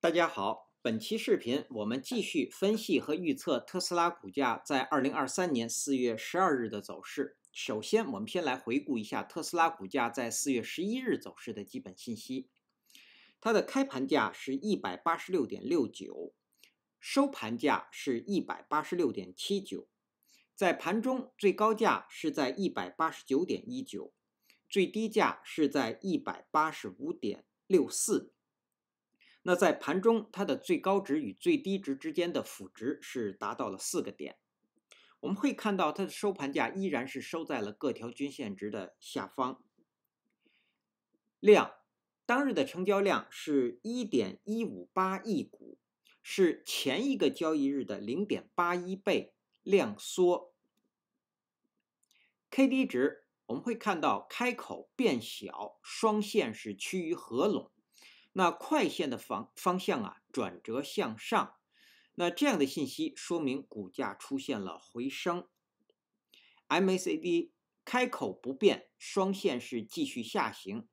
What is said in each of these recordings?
大家好，本期视频我们继续分析和预测特斯拉股价在二零二三年四月十二日的走势。首先，我们先来回顾一下特斯拉股价在四月十一日走势的基本信息。它的开盘价是一百八十六点六九，收盘价是一百八十六点七九，在盘中最高价是在一百八十九点一九，最低价是在一百八十五点六四。那在盘中，它的最高值与最低值之间的幅值是达到了四个点。我们会看到它的收盘价依然是收在了各条均线值的下方。量，当日的成交量是1.158亿股，是前一个交易日的0.81倍量缩。K D 值，我们会看到开口变小，双线是趋于合拢。那快线的方方向啊，转折向上，那这样的信息说明股价出现了回升。MACD 开口不变，双线是继续下行，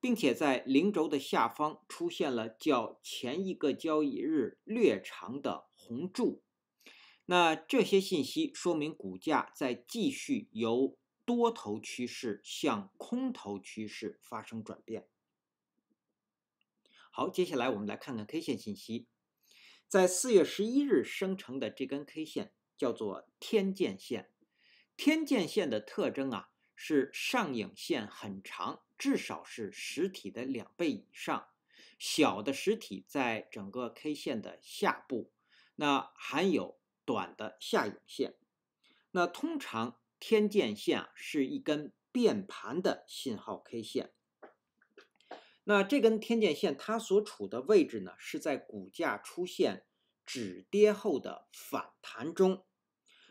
并且在零轴的下方出现了较前一个交易日略长的红柱。那这些信息说明股价在继续由多头趋势向空头趋势发生转变。好，接下来我们来看看 K 线信息。在四月十一日生成的这根 K 线叫做天剑线。天剑线的特征啊是上影线很长，至少是实体的两倍以上。小的实体在整个 K 线的下部，那含有短的下影线。那通常天线线是一根变盘的信号 K 线。那这根天线线它所处的位置呢，是在股价出现止跌后的反弹中。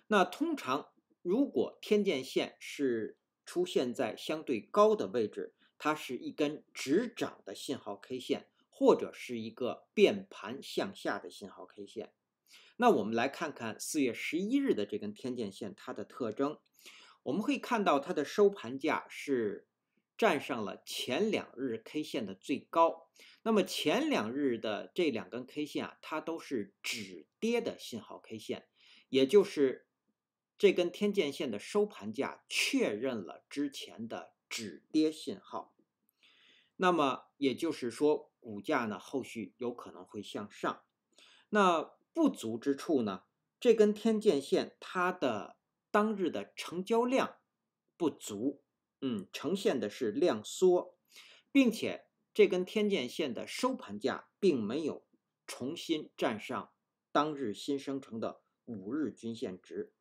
那通常如果天线线是出现在相对高的位置，它是一根直涨的信号 K 线，或者是一个变盘向下的信号 K 线。那我们来看看四月十一日的这根天线线它的特征。我们会看到它的收盘价是。站上了前两日 K 线的最高。那么前两日的这两根 K 线啊，它都是止跌的信号 K 线，也就是这根天线线的收盘价确认了之前的止跌信号。那么也就是说，股价呢后续有可能会向上。那不足之处呢，这根天线线它的当日的成交量不足。嗯，呈现的是量缩，并且这根天线线的收盘价并没有重新站上当日新生成的五日均线值。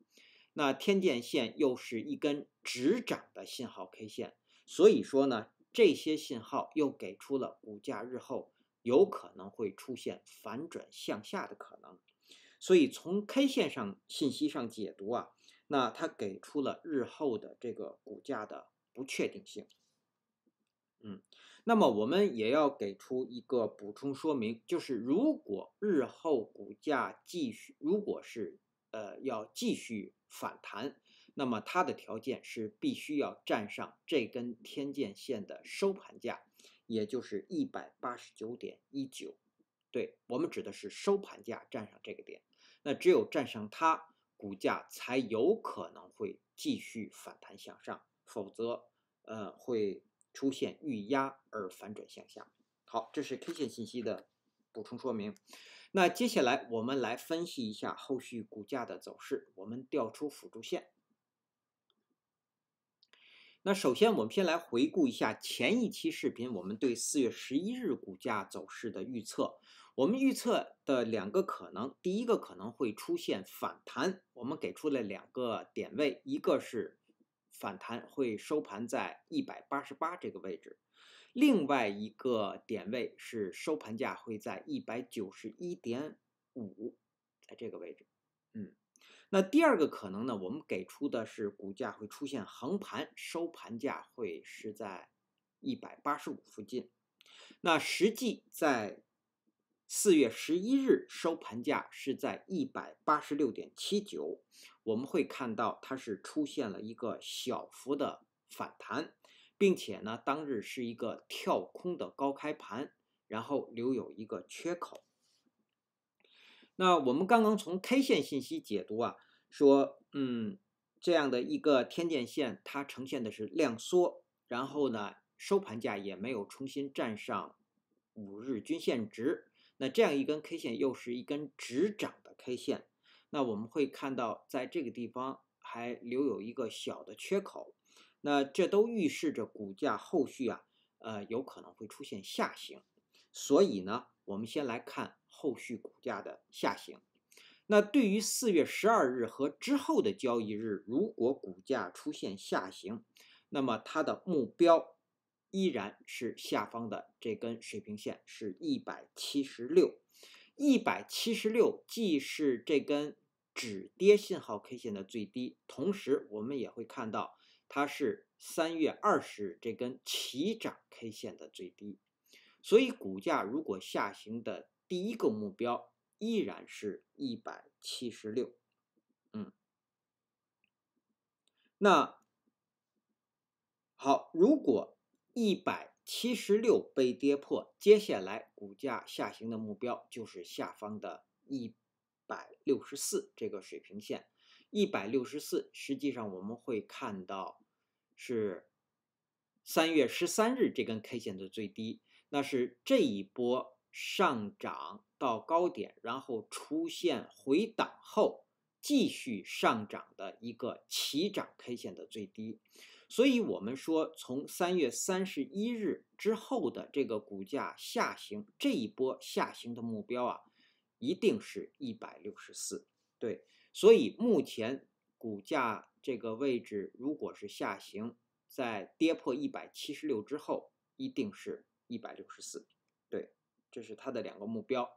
那天线线又是一根直涨的信号 K 线，所以说呢，这些信号又给出了股价日后有可能会出现反转向下的可能。所以从 K 线上信息上解读啊，那它给出了日后的这个股价的。不确定性。嗯，那么我们也要给出一个补充说明，就是如果日后股价继续，如果是呃要继续反弹，那么它的条件是必须要站上这根天线线的收盘价，也就是一百八十九点一九。对我们指的是收盘价站上这个点，那只有站上它，股价才有可能会继续反弹向上。否则，呃，会出现预压而反转向下。好，这是 K 线信息的补充说明。那接下来我们来分析一下后续股价的走势。我们调出辅助线。那首先，我们先来回顾一下前一期视频，我们对四月十一日股价走势的预测。我们预测的两个可能，第一个可能会出现反弹，我们给出了两个点位，一个是。反弹会收盘在一百八十八这个位置，另外一个点位是收盘价会在一百九十一点五，在这个位置。嗯，那第二个可能呢，我们给出的是股价会出现横盘，收盘价会是在一百八十五附近。那实际在四月十一日收盘价是在一百八十六点七九。我们会看到它是出现了一个小幅的反弹，并且呢，当日是一个跳空的高开盘，然后留有一个缺口。那我们刚刚从 K 线信息解读啊，说，嗯，这样的一个天线线，它呈现的是量缩，然后呢，收盘价也没有重新站上五日均线值，那这样一根 K 线又是一根直涨的 K 线。那我们会看到，在这个地方还留有一个小的缺口，那这都预示着股价后续啊，呃，有可能会出现下行，所以呢，我们先来看后续股价的下行。那对于四月十二日和之后的交易日，如果股价出现下行，那么它的目标依然是下方的这根水平线，是一百七十六，一百七十六既是这根。止跌信号 K 线的最低，同时我们也会看到它是三月二十日这根起涨 K 线的最低，所以股价如果下行的第一个目标依然是一百七十六，嗯，那好，如果一百七十六被跌破，接下来股价下行的目标就是下方的一。百六十四这个水平线，一百六十四，实际上我们会看到，是三月十三日这根 K 线的最低，那是这一波上涨到高点，然后出现回档后继续上涨的一个起涨 K 线的最低，所以我们说从三月三十一日之后的这个股价下行，这一波下行的目标啊。一定是一百六十四，对，所以目前股价这个位置，如果是下行，在跌破一百七十六之后，一定是一百六十四，对，这是它的两个目标。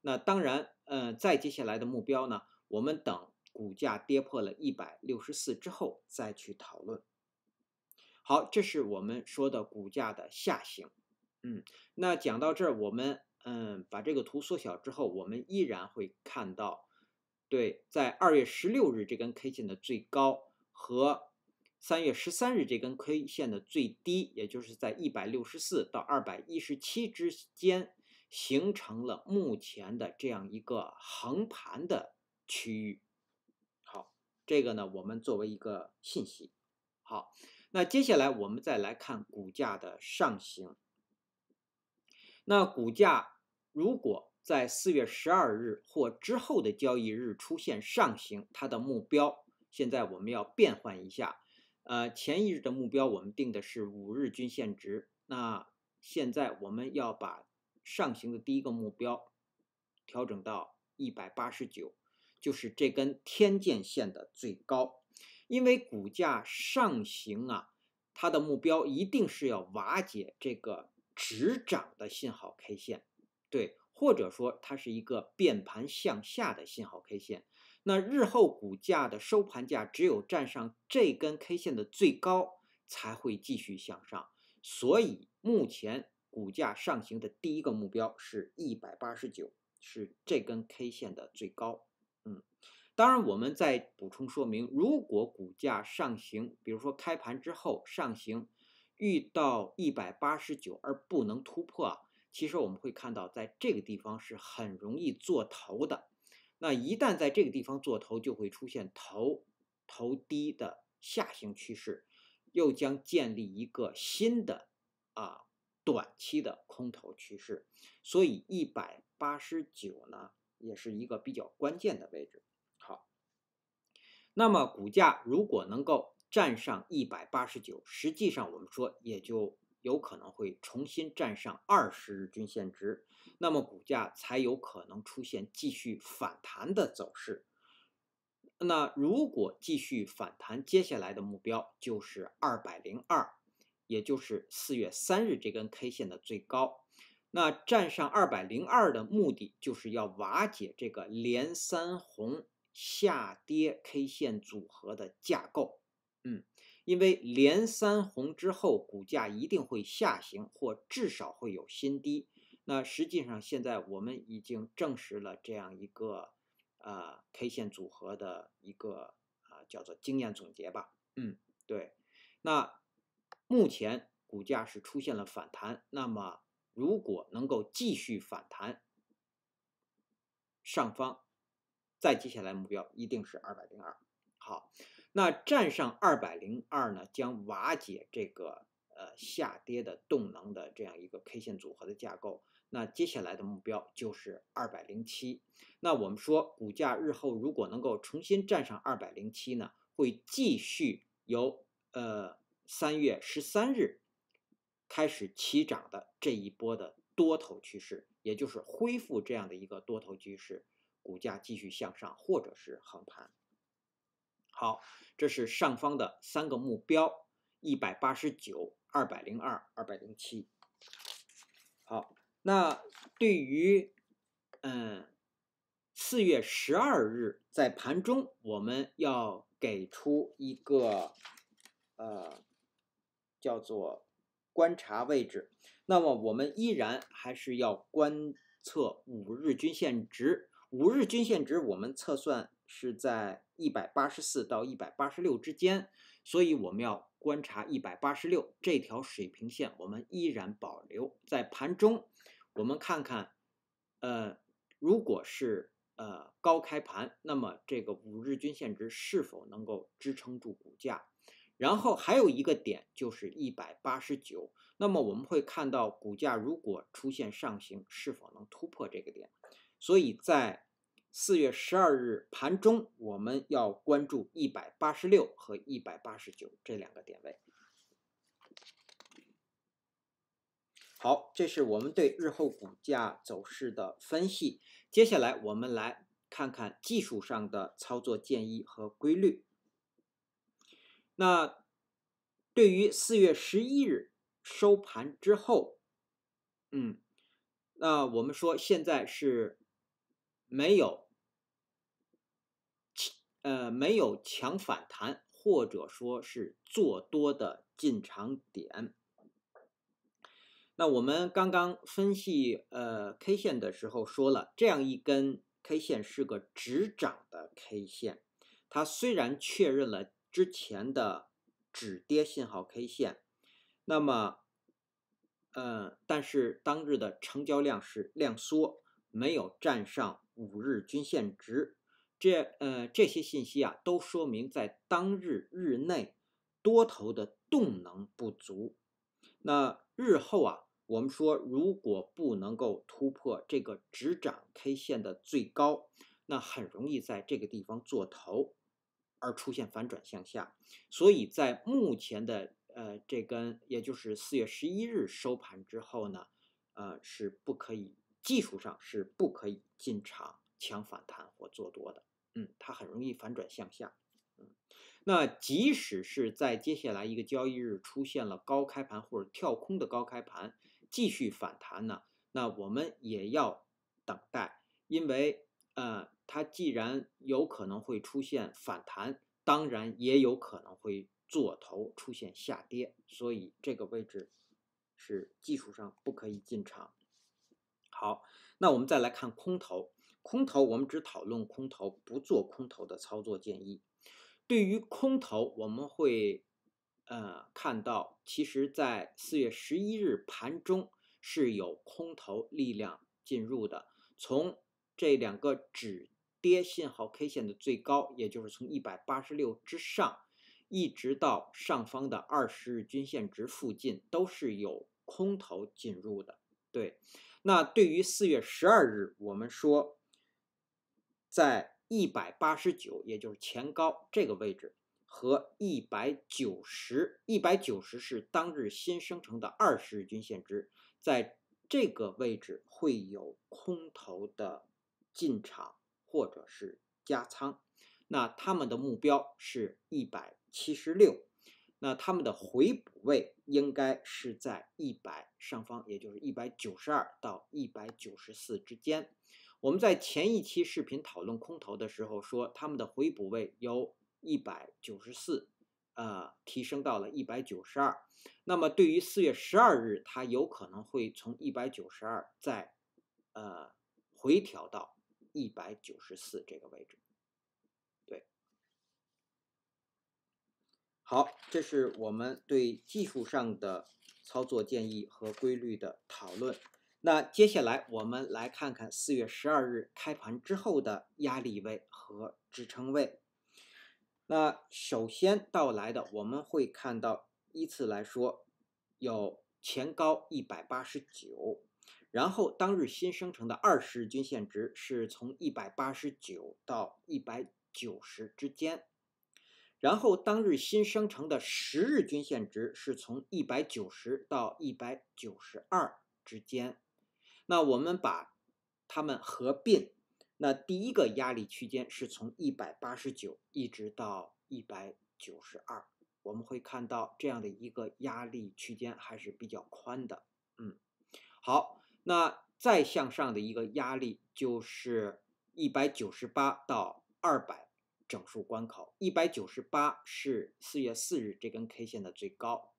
那当然，嗯，再接下来的目标呢，我们等股价跌破了一百六十四之后再去讨论。好，这是我们说的股价的下行。嗯，那讲到这儿，我们。嗯，把这个图缩小之后，我们依然会看到，对，在二月十六日这根 K 线的最高和三月十三日这根 K 线的最低，也就是在一百六十四到二百一十七之间，形成了目前的这样一个横盘的区域。好，这个呢，我们作为一个信息。好，那接下来我们再来看股价的上行。那股价如果在四月十二日或之后的交易日出现上行，它的目标现在我们要变换一下。呃，前一日的目标我们定的是五日均线值，那现在我们要把上行的第一个目标调整到一百八十九，就是这根天线线的最高，因为股价上行啊，它的目标一定是要瓦解这个。止涨的信号 K 线，对，或者说它是一个变盘向下的信号 K 线。那日后股价的收盘价只有站上这根 K 线的最高，才会继续向上。所以目前股价上行的第一个目标是一百八十九，是这根 K 线的最高。嗯，当然，我们再补充说明，如果股价上行，比如说开盘之后上行。遇到一百八十九而不能突破，其实我们会看到，在这个地方是很容易做头的。那一旦在这个地方做头，就会出现头头低的下行趋势，又将建立一个新的啊短期的空头趋势。所以一百八十九呢，也是一个比较关键的位置。好，那么股价如果能够。站上一百八十九，实际上我们说也就有可能会重新站上二十日均线值，那么股价才有可能出现继续反弹的走势。那如果继续反弹，接下来的目标就是二百零二，也就是四月三日这根 K 线的最高。那站上二百零二的目的就是要瓦解这个连三红下跌 K 线组合的架构。因为连三红之后，股价一定会下行，或至少会有新低。那实际上，现在我们已经证实了这样一个，呃，K 线组合的一个啊，叫做经验总结吧。嗯，对。那目前股价是出现了反弹，那么如果能够继续反弹，上方再接下来目标一定是二百零二。好。那站上二百零二呢，将瓦解这个呃下跌的动能的这样一个 K 线组合的架构。那接下来的目标就是二百零七。那我们说，股价日后如果能够重新站上二百零七呢，会继续由呃三月十三日开始起涨的这一波的多头趋势，也就是恢复这样的一个多头趋势，股价继续向上或者是横盘。好，这是上方的三个目标：一百八十九、二百零二、二百零七。好，那对于嗯，四月十二日，在盘中我们要给出一个呃，叫做观察位置。那么我们依然还是要观测五日均线值，五日均线值我们测算。是在一百八十四到一百八十六之间，所以我们要观察一百八十六这条水平线，我们依然保留在盘中。我们看看，呃，如果是呃高开盘，那么这个五日均线值是否能够支撑住股价？然后还有一个点就是一百八十九，那么我们会看到股价如果出现上行，是否能突破这个点？所以在。四月十二日盘中，我们要关注一百八十六和一百八十九这两个点位。好，这是我们对日后股价走势的分析。接下来，我们来看看技术上的操作建议和规律。那对于四月十一日收盘之后，嗯，那我们说现在是。没有，呃没有强反弹，或者说是做多的进场点。那我们刚刚分析呃 K 线的时候说了，这样一根 K 线是个直涨的 K 线，它虽然确认了之前的止跌信号 K 线，那么呃，但是当日的成交量是量缩，没有站上。五日均线值，这呃这些信息啊，都说明在当日日内多头的动能不足。那日后啊，我们说如果不能够突破这个直涨 K 线的最高，那很容易在这个地方做头而出现反转向下。所以在目前的呃这根，也就是四月十一日收盘之后呢，呃是不可以。技术上是不可以进场抢反弹或做多的，嗯，它很容易反转向下。嗯，那即使是在接下来一个交易日出现了高开盘或者跳空的高开盘，继续反弹呢，那我们也要等待，因为呃，它既然有可能会出现反弹，当然也有可能会做头出现下跌，所以这个位置是技术上不可以进场。好，那我们再来看空头。空头，我们只讨论空头，不做空头的操作建议。对于空头，我们会呃看到，其实在四月十一日盘中是有空头力量进入的。从这两个止跌信号 K 线的最高，也就是从一百八十六之上，一直到上方的二十日均线值附近，都是有空头进入的。对。那对于四月十二日，我们说，在一百八十九，也就是前高这个位置和一百九十，一百九十是当日新生成的二十日均线值，在这个位置会有空头的进场或者是加仓，那他们的目标是一百七十六。那他们的回补位应该是在一百上方，也就是一百九十二到一百九十四之间。我们在前一期视频讨论空头的时候说，他们的回补位由一百九十四，呃，提升到了一百九十二。那么对于四月十二日，它有可能会从一百九十二再，呃，回调到一百九十四这个位置。好，这是我们对技术上的操作建议和规律的讨论。那接下来我们来看看四月十二日开盘之后的压力位和支撑位。那首先到来的，我们会看到依次来说，有前高一百八十九，然后当日新生成的二十日均线值是从一百八十九到一百九十之间。然后，当日新生成的十日均线值是从一百九十到一百九十二之间。那我们把它们合并，那第一个压力区间是从一百八十九一直到一百九十二，我们会看到这样的一个压力区间还是比较宽的。嗯，好，那再向上的一个压力就是一百九十八到二百。整数关口一百九十八是四月四日这根 K 线的最高，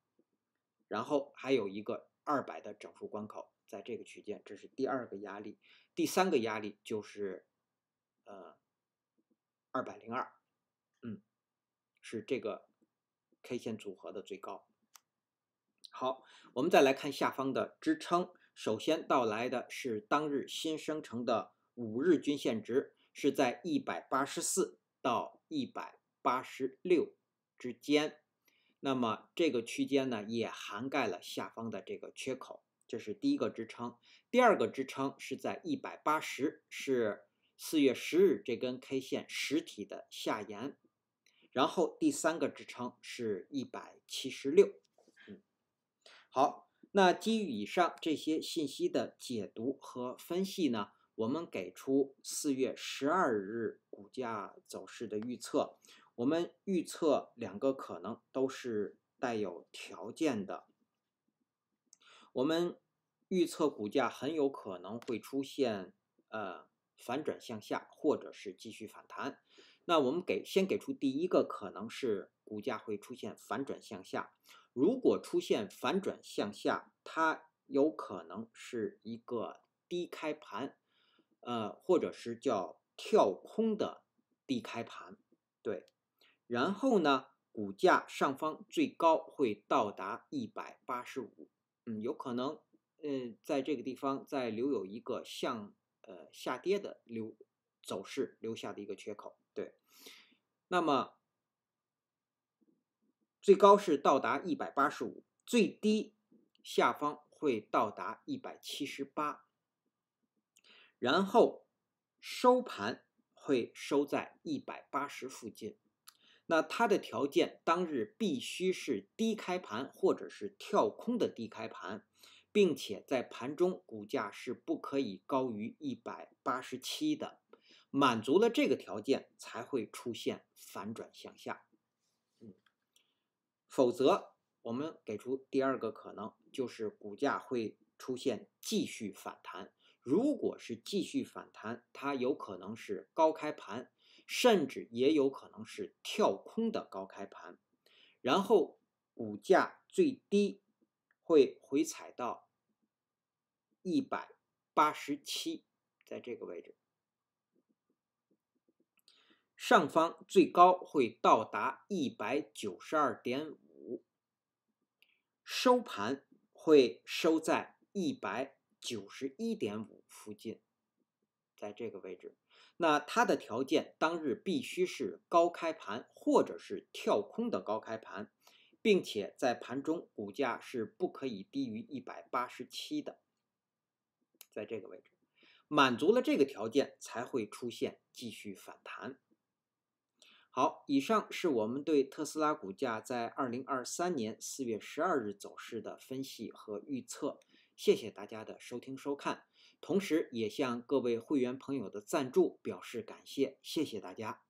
然后还有一个二百的整数关口在这个区间，这是第二个压力，第三个压力就是呃二百零二，嗯，是这个 K 线组合的最高。好，我们再来看下方的支撑，首先到来的是当日新生成的五日均线值是在一百八十四。到一百八十六之间，那么这个区间呢，也涵盖了下方的这个缺口，这是第一个支撑。第二个支撑是在一百八十，是四月十日这根 K 线实体的下沿。然后第三个支撑是一百七十六。嗯，好，那基于以上这些信息的解读和分析呢？我们给出四月十二日股价走势的预测。我们预测两个可能都是带有条件的。我们预测股价很有可能会出现呃反转向下，或者是继续反弹。那我们给先给出第一个可能是股价会出现反转向下。如果出现反转向下，它有可能是一个低开盘。呃，或者是叫跳空的低开盘，对。然后呢，股价上方最高会到达一百八十五，嗯，有可能，呃，在这个地方再留有一个向呃下跌的留走势留下的一个缺口，对。那么最高是到达一百八十五，最低下方会到达一百七十八。然后收盘会收在一百八十附近，那它的条件当日必须是低开盘或者是跳空的低开盘，并且在盘中股价是不可以高于一百八十七的，满足了这个条件才会出现反转向下，嗯，否则我们给出第二个可能就是股价会出现继续反弹。如果是继续反弹，它有可能是高开盘，甚至也有可能是跳空的高开盘，然后股价最低会回踩到一百八十七，在这个位置，上方最高会到达一百九十二点五，收盘会收在一百。九十一点五附近，在这个位置，那它的条件当日必须是高开盘或者是跳空的高开盘，并且在盘中股价是不可以低于一百八十七的，在这个位置，满足了这个条件才会出现继续反弹。好，以上是我们对特斯拉股价在二零二三年四月十二日走势的分析和预测。谢谢大家的收听收看，同时也向各位会员朋友的赞助表示感谢，谢谢大家。